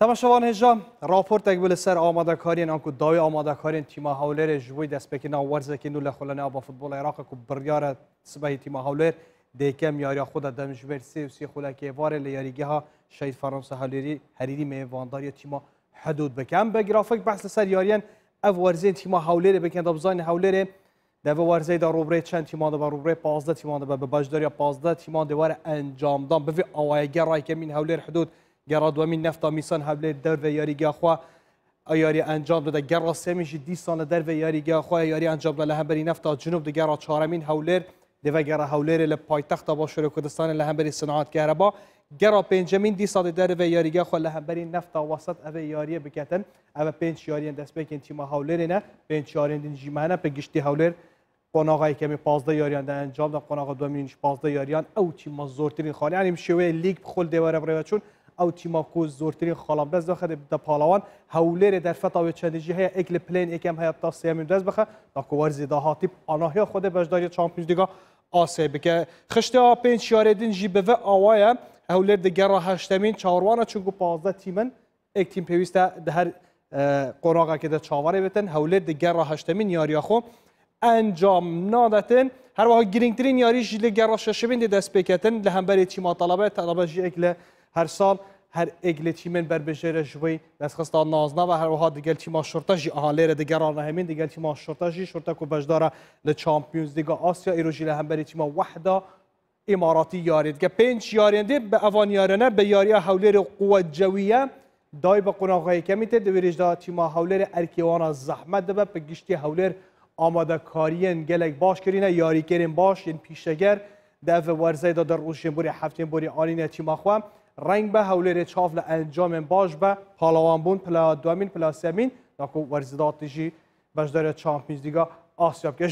تماشاوان هجام راپورتک بول سر آماده کارین آنکو داوی آماده کارین تیما هاولر جوی دست بکینا ورزه که نول خلانه آبا فوتبال عراق کو بریار سبه تیما هاولر دیکم یاری خود دم جبر سی و سی خلکه وار لیاریگه ها شهید فرانسه هالیری هریری میوانداری تیما حدود بکم به گرافیک بحث سر یاریان اف ورزه تیما هاولر بکن دبزان هاولر دو ورزه در روبره چند تیمان در روبره 15 تیمان به بجداری 15 تیمان دوار انجام دان به آوایگه رای کمین هاولر حدود گراد ومین نفت میسان هەبلێ در و یاری داده دەدە گەڕا دی در در و یاری انجام لە هەبەری نفت جنوب دەگەڕا چارەمین هەولێر دەوە گەرە هەولێرە لە پایتەختە باشوور کوردستان لە هەمبەری سنعات گەرەبا گەڕا پێنجمین دیسای دەرێ یاریگاخوا لە هەمبەری نفتا وسط ئەوێ او بکەن یاری پێنج یاریان دەستپێکن تیمە نه پنج یاریندین جیمانه پێ گشتی ای که می پازده یاریان در انجام دا قۆناغ دومینش پازده یاریان ئەو تیمە خالی یعنی شێوەیە لیگ بخول دیواره برای چون او تیما کو زورترین خالان بز داخل د پالوان هولر در فتا و چندجی های اکل پلین یکم هیات تا سیمین رز بخه دا کو ورزی دا هاتیب آناهی خود بجداری چامپیونز لیگا آسه بکه خشته ها پین شیاردین جی به و آوایه هولر د گره هشتمین چاروانا چونگو پازده تیمن یک تیم پیوسته ده هر قناقه که ده چاواره بتن هولر د گره هشتمین یاریا خو انجام نادتن هر وها گرنگترین یاریش لە گەڕە شەشبین دێ دەست پێکەتن لە هەمبەری تیما تەڵەبێت تەڵەبەژی ئەک لە هەر ساڵ هەر ئەگ لە تیمن بەربژێرە ژوەی دەستخستا نازنا و هەروەها دیگەل تیما شورتەژی ئاها لێرە دەگەڕانە هەمین دیگەل تیما شورتەژی شورتەک و بەشدارە لە چامپیۆنز دیگە ئاسیا ئیرۆژی لە هەمبەری تیما وحدا ئماراتی یاریدگە پێنج یاریێندێ بە ئەوان یارەنە بە یاریە هەولێر قووە جەویە دای بە قۆناغایەکەمی تێ دەوێژدا تیما هەولێر ئەرکێوانە زەحمە دەبە پێ گشتی هەولێر آماده کارین گلک باش کرینه یاری کرین باش این پیشگر دو ورزه دا در روشین بوری هفتین بوری آنین چی مخوام رنگ به هولیر چاف انجام باش به پالوان بون پلا دومین پلا سمین ناکو ورزداتشی بجدار چامپیونز دیگا آسیاب